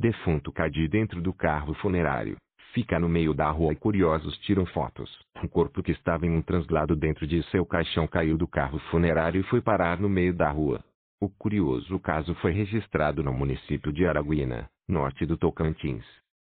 Defunto cade dentro do carro funerário. Fica no meio da rua e curiosos tiram fotos. Um corpo que estava em um translado dentro de seu caixão caiu do carro funerário e foi parar no meio da rua. O curioso caso foi registrado no município de Araguina, norte do Tocantins.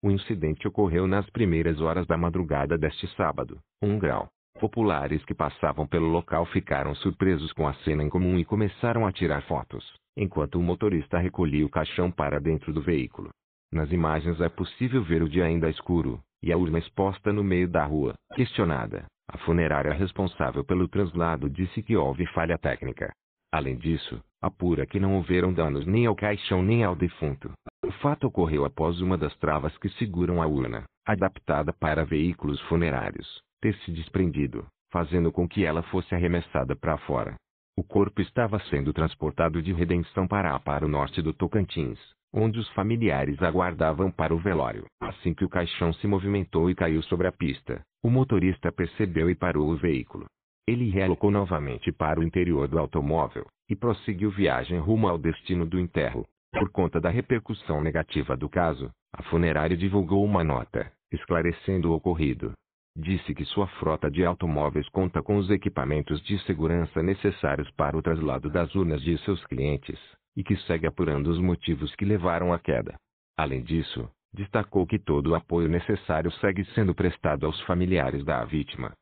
O incidente ocorreu nas primeiras horas da madrugada deste sábado, um grau. Populares que passavam pelo local ficaram surpresos com a cena em comum e começaram a tirar fotos, enquanto o motorista recolhia o caixão para dentro do veículo. Nas imagens é possível ver o dia ainda escuro, e a urna exposta no meio da rua. Questionada, a funerária responsável pelo translado disse que houve falha técnica. Além disso, apura que não houveram danos nem ao caixão nem ao defunto. O fato ocorreu após uma das travas que seguram a urna, adaptada para veículos funerários, ter se desprendido, fazendo com que ela fosse arremessada para fora. O corpo estava sendo transportado de Redenção para para o norte do Tocantins, onde os familiares aguardavam para o velório. Assim que o caixão se movimentou e caiu sobre a pista, o motorista percebeu e parou o veículo. Ele relocou novamente para o interior do automóvel e prosseguiu viagem rumo ao destino do enterro. Por conta da repercussão negativa do caso, a funerária divulgou uma nota esclarecendo o ocorrido. Disse que sua frota de automóveis conta com os equipamentos de segurança necessários para o traslado das urnas de seus clientes, e que segue apurando os motivos que levaram à queda. Além disso, destacou que todo o apoio necessário segue sendo prestado aos familiares da vítima.